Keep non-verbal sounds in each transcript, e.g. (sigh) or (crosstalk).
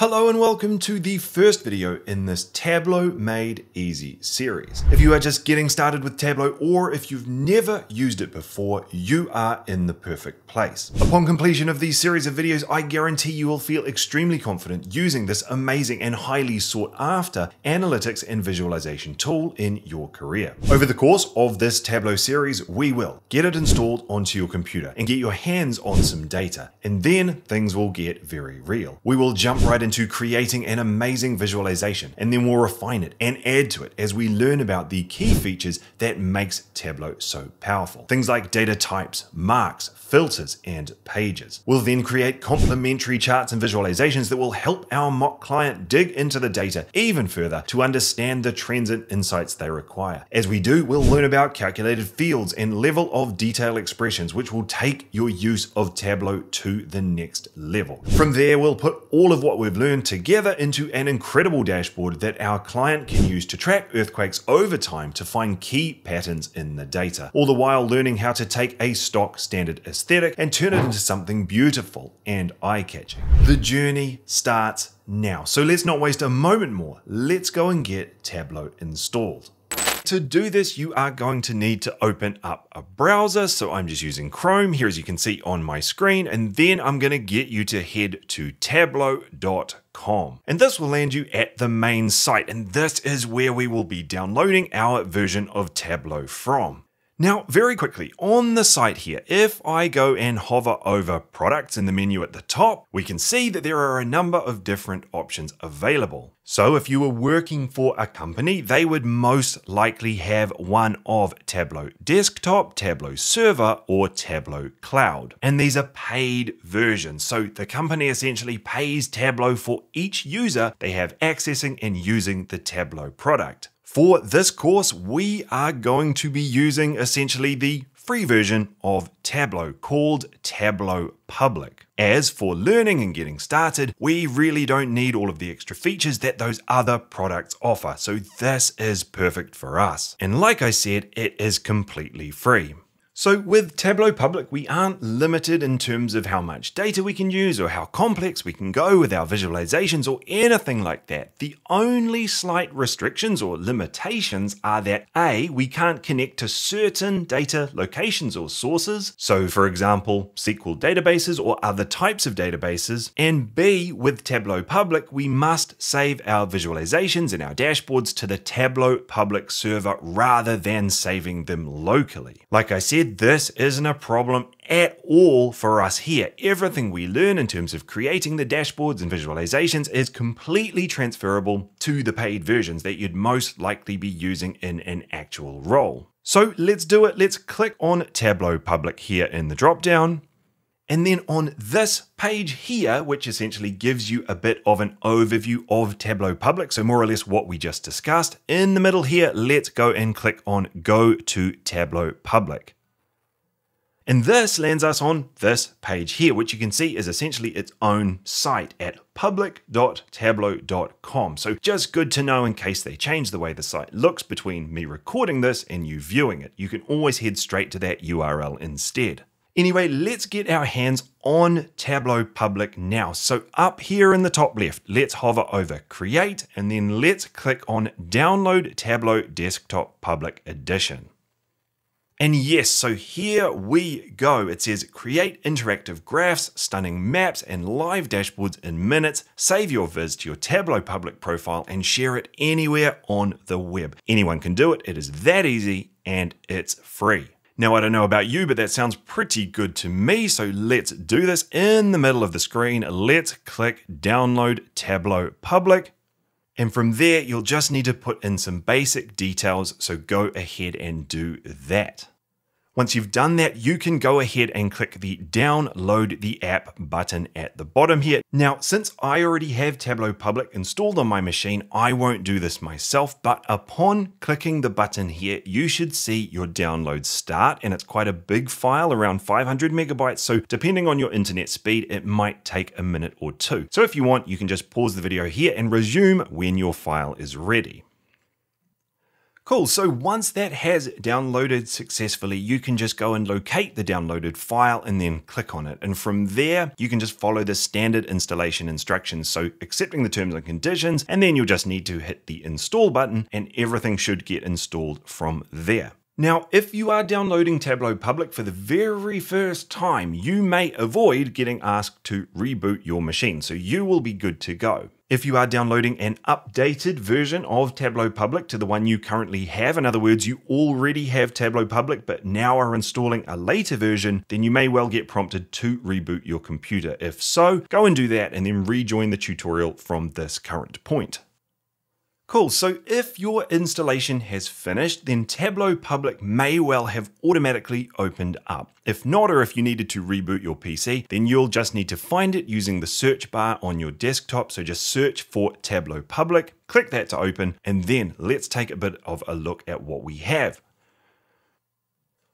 Hello and welcome to the first video in this Tableau Made Easy series. If you are just getting started with Tableau or if you've never used it before, you are in the perfect place. Upon completion of these series of videos, I guarantee you will feel extremely confident using this amazing and highly sought after analytics and visualization tool in your career. Over the course of this Tableau series, we will get it installed onto your computer and get your hands on some data, and then things will get very real. We will jump right into into creating an amazing visualization and then we'll refine it and add to it as we learn about the key features that makes Tableau so powerful. Things like data types, marks, filters, and pages. We'll then create complementary charts and visualizations that will help our mock client dig into the data even further to understand the trends and insights they require. As we do, we'll learn about calculated fields and level of detail expressions, which will take your use of Tableau to the next level. From there, we'll put all of what we've learn together into an incredible dashboard that our client can use to track earthquakes over time to find key patterns in the data, all the while learning how to take a stock standard aesthetic and turn it into something beautiful and eye-catching. The journey starts now, so let's not waste a moment more. Let's go and get Tableau installed to do this, you are going to need to open up a browser. So I'm just using Chrome here, as you can see on my screen. And then I'm going to get you to head to tableau.com. And this will land you at the main site, and this is where we will be downloading our version of Tableau from. Now, very quickly, on the site here, if I go and hover over products in the menu at the top, we can see that there are a number of different options available. So if you were working for a company, they would most likely have one of Tableau Desktop, Tableau Server, or Tableau Cloud. And these are paid versions. So the company essentially pays Tableau for each user they have accessing and using the Tableau product. For this course, we are going to be using essentially the free version of Tableau called Tableau Public. As for learning and getting started, we really don't need all of the extra features that those other products offer, so this is perfect for us. And like I said, it is completely free. So with Tableau Public, we aren't limited in terms of how much data we can use or how complex we can go with our visualizations or anything like that. The only slight restrictions or limitations are that A, we can't connect to certain data locations or sources, so for example, SQL databases or other types of databases, and B, with Tableau Public, we must save our visualizations and our dashboards to the Tableau Public server rather than saving them locally. Like I said, this isn't a problem at all for us here. Everything we learn in terms of creating the dashboards and visualizations is completely transferable to the paid versions that you'd most likely be using in an actual role. So let's do it. Let's click on Tableau Public here in the dropdown. And then on this page here, which essentially gives you a bit of an overview of Tableau Public, so more or less what we just discussed, in the middle here, let's go and click on Go to Tableau Public. And this lands us on this page here, which you can see is essentially its own site at public.tableau.com. So just good to know in case they change the way the site looks between me recording this and you viewing it. You can always head straight to that URL instead. Anyway, let's get our hands on Tableau Public now. So up here in the top left, let's hover over Create and then let's click on Download Tableau Desktop Public Edition. And yes, so here we go. It says create interactive graphs, stunning maps, and live dashboards in minutes. Save your viz to your Tableau public profile and share it anywhere on the web. Anyone can do it. It is that easy and it's free. Now, I don't know about you, but that sounds pretty good to me. So let's do this in the middle of the screen. Let's click download Tableau public. And from there, you'll just need to put in some basic details. So go ahead and do that. Once you've done that, you can go ahead and click the download the app button at the bottom here. Now, since I already have Tableau Public installed on my machine, I won't do this myself, but upon clicking the button here, you should see your download start and it's quite a big file, around 500 megabytes. So depending on your internet speed, it might take a minute or two. So if you want, you can just pause the video here and resume when your file is ready. Cool, so once that has downloaded successfully, you can just go and locate the downloaded file and then click on it. And from there, you can just follow the standard installation instructions. So accepting the terms and conditions, and then you'll just need to hit the install button and everything should get installed from there. Now, if you are downloading Tableau Public for the very first time, you may avoid getting asked to reboot your machine, so you will be good to go. If you are downloading an updated version of Tableau Public to the one you currently have, in other words, you already have Tableau Public but now are installing a later version, then you may well get prompted to reboot your computer. If so, go and do that and then rejoin the tutorial from this current point. Cool, so if your installation has finished, then Tableau Public may well have automatically opened up. If not, or if you needed to reboot your PC, then you'll just need to find it using the search bar on your desktop. So just search for Tableau Public, click that to open, and then let's take a bit of a look at what we have.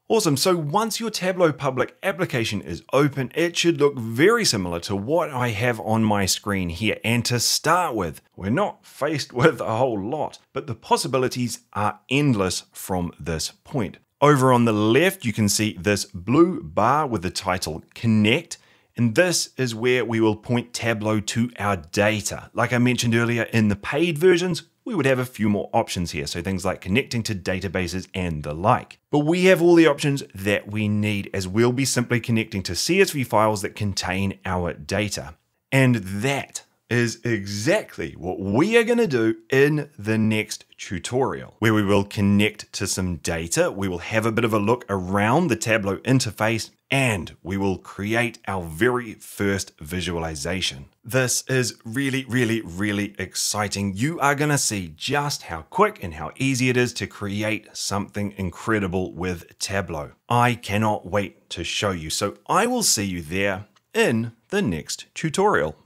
Awesome, so once your Tableau public application is open, it should look very similar to what I have on my screen here. And to start with, we're not faced (laughs) with a whole lot, but the possibilities are endless from this point. Over on the left, you can see this blue bar with the title Connect, and this is where we will point Tableau to our data. Like I mentioned earlier in the paid versions, we would have a few more options here, so things like connecting to databases and the like. But we have all the options that we need, as we'll be simply connecting to CSV files that contain our data. And that is exactly what we are going to do in the next tutorial, where we will connect to some data. We will have a bit of a look around the Tableau interface and we will create our very first visualization. This is really, really, really exciting. You are gonna see just how quick and how easy it is to create something incredible with Tableau. I cannot wait to show you. So I will see you there in the next tutorial.